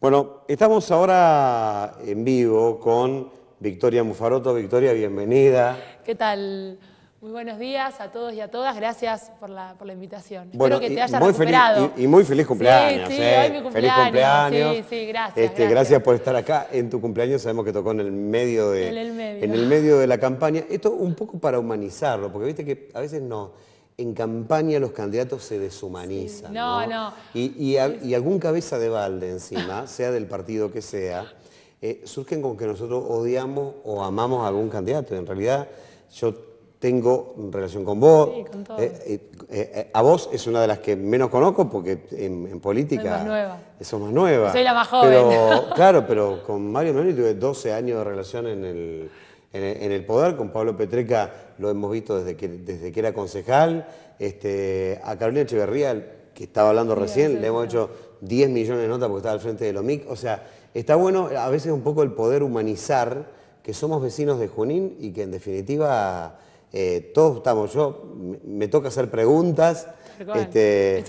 Bueno, estamos ahora en vivo con Victoria Mufaroto. Victoria, bienvenida. ¿Qué tal? Muy buenos días a todos y a todas. Gracias por la, invitación. Espero que te hayas recuperado. y, muy feliz eh. cumpleaños. Sí, sí, Feliz cumpleaños. Sí, sí, gracias, gracias, por estar acá en tu cumpleaños. Sabemos que tocó en el medio de, En el medio de la campaña. Esto un poco para humanizarlo, porque viste que a veces no en campaña los candidatos se deshumanizan. No, no. Y, algún cabeza de balde encima, sea del partido que sea, eh, surgen con que nosotros odiamos o amamos a algún candidato. En realidad, yo tengo relación con vos. Eh, eh, a vos es una de las que menos conozco porque en, política. Soy más nueva. más nueva. Soy la más joven. claro, pero con Mario Menoni tuve 12 años de relación en el en, el poder. Con Pablo Petreca lo hemos visto desde que, desde que era concejal. Este, a Carolina Echeverría, que estaba hablando recién, le hemos hecho 10 millones de notas porque estaba al frente de Lomic. O sea, está bueno a veces un poco el poder humanizar que somos vecinos de Junín y que en definitiva eh, todos estamos. Yo me toca hacer preguntas este,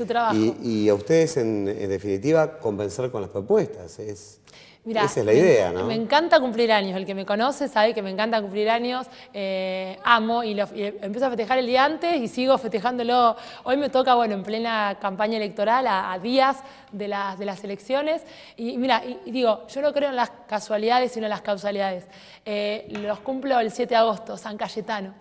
y, a ustedes, en, definitiva, convencer con las propuestas. Es, Esa es la idea, me, ¿no? Me encanta cumplir años. El que me conoce sabe que me encanta cumplir años. Eh, amo y, empiezo a festejar el día antes y sigo festejándolo. Hoy me toca, bueno, en plena campaña electoral, a, días de las, de las elecciones. Y mira, y, digo, yo no creo en las casualidades, sino en las causalidades. Eh, los cumplo el 7 de agosto, San Cayetano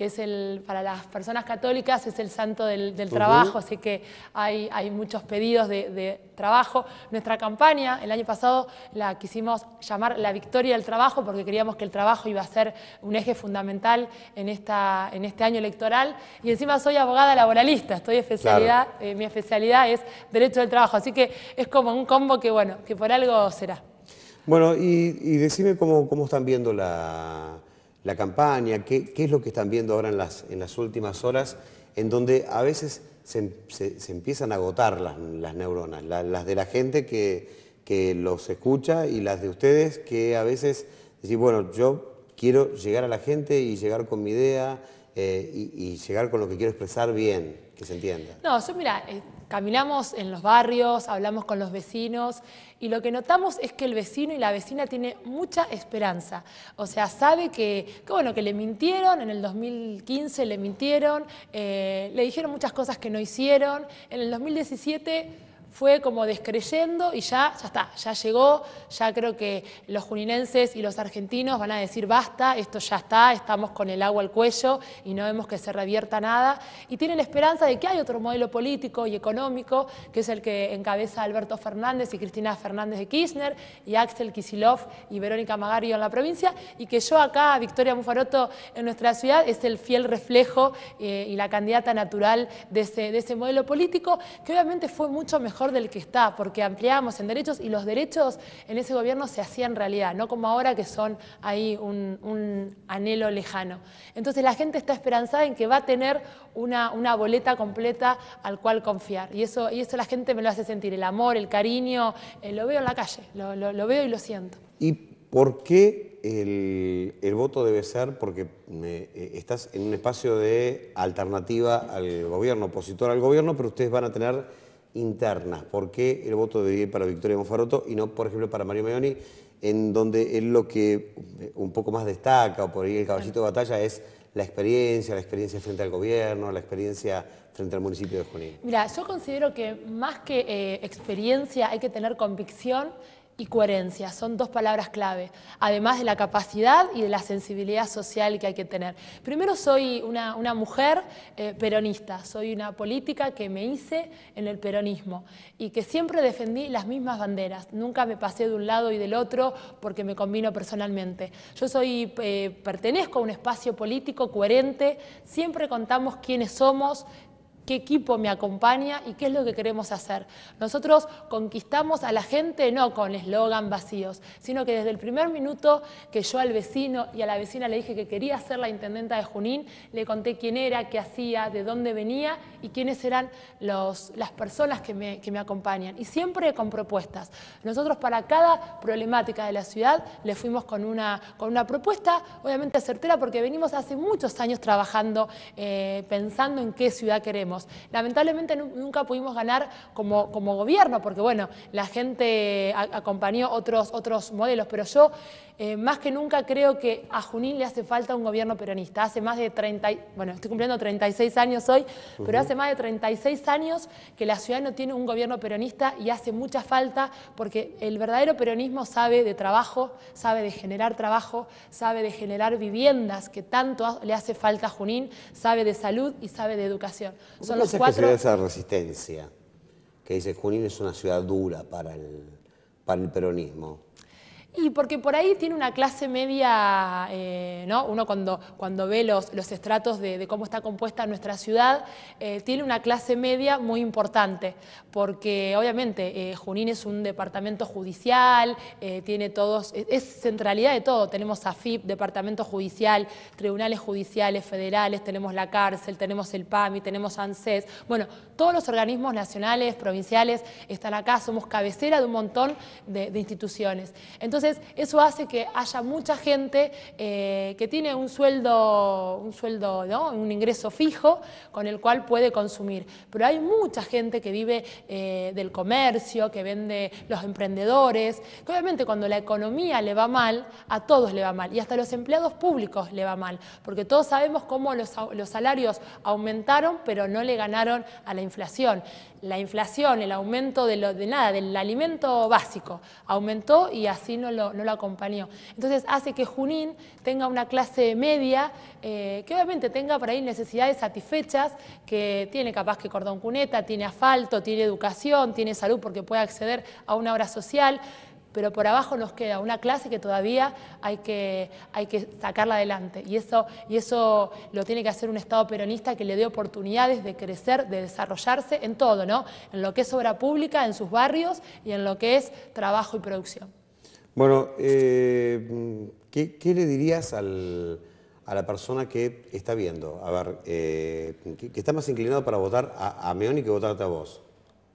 que es el, para las personas católicas es el santo del, trabajo, así que hay, hay muchos pedidos de, trabajo. Nuestra campaña el año pasado la quisimos llamar La Victoria del Trabajo porque queríamos que el trabajo iba a ser un eje fundamental en, esta, en este año electoral y encima soy abogada laboralista, estoy especialidad, eh, mi especialidad es Derecho del Trabajo, así que es como un combo que bueno, que por algo será. Bueno, y, decime cómo, cómo están viendo la la campaña, qué, qué es lo que están viendo ahora en las, en las últimas horas, en donde a veces se, empiezan a agotar las, neuronas, las de la gente que, que, los escucha y las de ustedes que a veces dicen, bueno, yo quiero llegar a la gente y llegar con mi idea eh, y, llegar con lo que quiero expresar bien, que se entienda. No, mira, eh, Caminamos en los barrios, hablamos con los vecinos y lo que notamos es que el vecino y la vecina tiene mucha esperanza. O sea, sabe que, bueno, que le mintieron, en el 2015 le mintieron, eh, le dijeron muchas cosas que no hicieron, en el 2017 fue como descreyendo y ya, ya está, ya llegó, ya creo que los juninenses y los argentinos van a decir basta, esto ya está, estamos con el agua al cuello y no vemos que se revierta nada y tienen esperanza de que hay otro modelo político y económico que es el que encabeza Alberto Fernández y Cristina Fernández de Kirchner y Axel Kisilov y Verónica Magario en la provincia y que yo acá, Victoria Mufaroto, en nuestra ciudad es el fiel reflejo eh, y la candidata natural de de ese modelo político que obviamente fue mucho mejor del que está, porque ampliábamos en derechos y los derechos en ese gobierno se hacían realidad, no como ahora que son ahí un, anhelo lejano. Entonces la gente está esperanzada en que va a tener una, boleta completa al cual confiar. Y eso, y eso la gente me lo hace sentir, el amor, el cariño, eh, lo veo en la calle, lo, veo y lo siento. ¿Y por qué el, voto debe ser? Porque eh, estás en un espacio de alternativa al gobierno, opositor al gobierno, pero ustedes van a tener interna. ¿Por qué el voto debería ir para Victoria Monfarroto y no, por ejemplo, para Mario Maioni, en donde él lo que eh, un poco más destaca, o por ahí el caballito de batalla, es la experiencia, la experiencia frente al gobierno, la experiencia frente al municipio de Junín? Mira, yo considero que más que eh, experiencia hay que tener convicción y coherencia. Son dos palabras clave, además de la capacidad y de la sensibilidad social que hay que tener. Primero soy una, mujer eh, peronista, soy una política que me hice en el peronismo y que siempre defendí las mismas banderas. Nunca me pasé de un lado y del otro porque me combino personalmente. Yo soy, eh, pertenezco a un espacio político coherente, siempre contamos quiénes somos, qué equipo me acompaña y qué es lo que queremos hacer. Nosotros conquistamos a la gente no con eslogan vacíos, sino que desde el primer minuto que yo al vecino y a la vecina le dije que quería ser la intendenta de Junín, le conté quién era, qué hacía, de dónde venía y quiénes eran los, las personas que me, acompañan. Y siempre con propuestas. Nosotros para cada problemática de la ciudad le fuimos con una, con una propuesta, obviamente certera, porque venimos hace muchos años trabajando, eh, pensando en qué ciudad queremos. Lamentablemente nunca pudimos ganar como, como gobierno, porque bueno, la gente acompañó otros, otros modelos, pero yo eh, más que nunca creo que a Junín le hace falta un gobierno peronista. Hace más de 30, bueno, estoy cumpliendo 36 años hoy, pero hace más de 36 años que la ciudad no tiene un gobierno peronista y hace mucha falta porque el verdadero peronismo sabe de trabajo, sabe de generar trabajo, sabe de generar viviendas que tanto le hace falta a Junín, sabe de salud y sabe de educación. Son los cuatro. Que esa resistencia que dice Junín es una ciudad dura para el, para el peronismo? Y porque por ahí tiene una clase media, eh, ¿no? uno cuando, cuando ve los, estratos de, cómo está compuesta nuestra ciudad, eh, tiene una clase media muy importante, porque obviamente eh, Junín es un departamento judicial, tiene todos, es, centralidad de todo, tenemos AFIP, departamento judicial, tribunales judiciales, federales, tenemos la cárcel, tenemos el PAMI, tenemos ANSES, bueno, todos los organismos nacionales, provinciales están acá, somos cabecera de un montón de, de instituciones. Entonces, entonces, eso hace que haya mucha gente eh, que tiene un sueldo, un sueldo, un ingreso fijo con el cual puede consumir. Pero hay mucha gente que vive eh, del comercio, que vende los emprendedores, que obviamente cuando la economía le va mal, a todos le va mal, y hasta a los empleados públicos le va mal, porque todos sabemos cómo los, los salarios aumentaron, pero no le ganaron a la inflación la inflación, el aumento de, lo, de nada, del alimento básico, aumentó y así no lo, acompañó. Entonces hace que Junín tenga una clase media eh, que obviamente tenga por ahí necesidades satisfechas, que tiene capaz que cordón cuneta, tiene asfalto, tiene educación, tiene salud porque puede acceder a una obra social pero por abajo nos queda una clase que todavía hay que, hay que sacarla adelante. Y eso, y eso lo tiene que hacer un Estado peronista que le dé oportunidades de crecer, de desarrollarse en todo, ¿no? En lo que es obra pública, en sus barrios y en lo que es trabajo y producción. Bueno, eh, ¿qué, le dirías a la persona que está viendo? A ver, eh, que, está más inclinado para votar a, a Meoni que votarte a vos.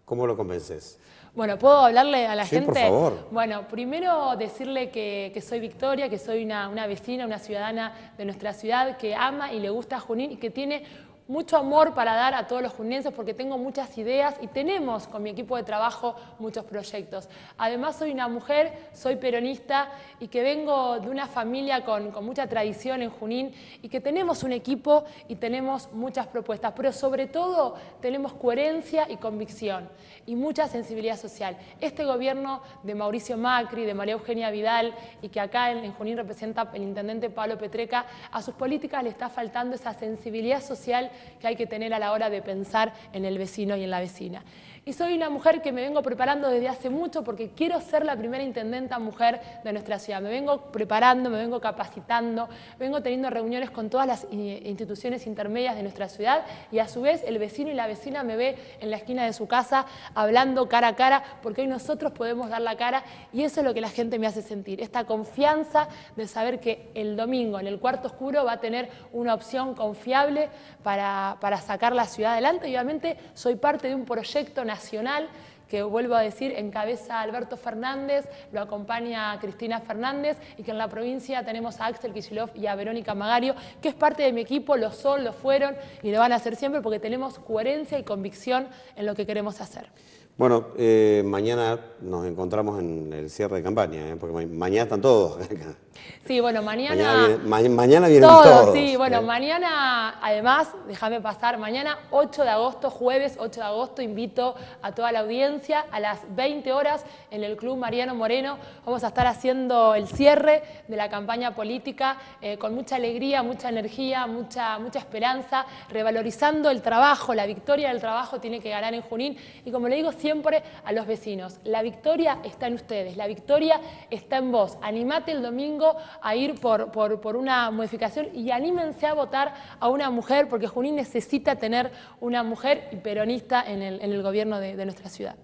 ¿Cómo lo convences? Bueno, ¿puedo hablarle a la gente? favor. Bueno, primero decirle que, soy Victoria, que soy una, una, vecina, una ciudadana de nuestra ciudad que ama y le gusta Junín y que tiene mucho amor para dar a todos los junenses porque tengo muchas ideas y tenemos con mi equipo de trabajo muchos proyectos. Además soy una mujer, soy peronista y que vengo de una familia con, mucha tradición en Junín y que tenemos un equipo y tenemos muchas propuestas, pero sobre todo tenemos coherencia y convicción y mucha sensibilidad social. Este gobierno de Mauricio Macri, de María Eugenia Vidal y que acá en, en Junín representa el intendente Pablo Petreca, a sus políticas le está faltando esa sensibilidad social que hay que tener a la hora de pensar en el vecino y en la vecina. Y soy una mujer que me vengo preparando desde hace mucho porque quiero ser la primera intendenta mujer de nuestra ciudad. Me vengo preparando, me vengo capacitando, vengo teniendo reuniones con todas las instituciones intermedias de nuestra ciudad y a su vez el vecino y la vecina me ve en la esquina de su casa hablando cara a cara porque hoy nosotros podemos dar la cara y eso es lo que la gente me hace sentir, esta confianza de saber que el domingo en el cuarto oscuro va a tener una opción confiable para, para sacar la ciudad adelante y obviamente soy parte de un proyecto nacional nacional que vuelvo a decir, encabeza Alberto Fernández, lo acompaña Cristina Fernández y que en la provincia tenemos a Axel Kicillof y a Verónica Magario, que es parte de mi equipo, lo son, lo fueron y lo van a hacer siempre porque tenemos coherencia y convicción en lo que queremos hacer. Bueno, eh, mañana nos encontramos en el cierre de campaña, ¿eh? porque mañana están todos. sí, bueno, mañana. Mañana, todos, sí, bueno, ¿eh? mañana, además, déjame pasar, mañana 8 de agosto, jueves 8 de agosto, invito a toda la audiencia a las 20 horas en el Club Mariano Moreno. Vamos a estar haciendo el cierre de la campaña política con mucha alegría, mucha energía, mucha, mucha esperanza, revalorizando el trabajo, la victoria del trabajo tiene que ganar en Junín. Y como le digo, siempre a los vecinos, la victoria está en ustedes, la victoria está en vos. Animate el domingo a ir por, una modificación y anímense a votar a una mujer, porque Junín necesita tener una mujer peronista en el, gobierno de nuestra ciudad.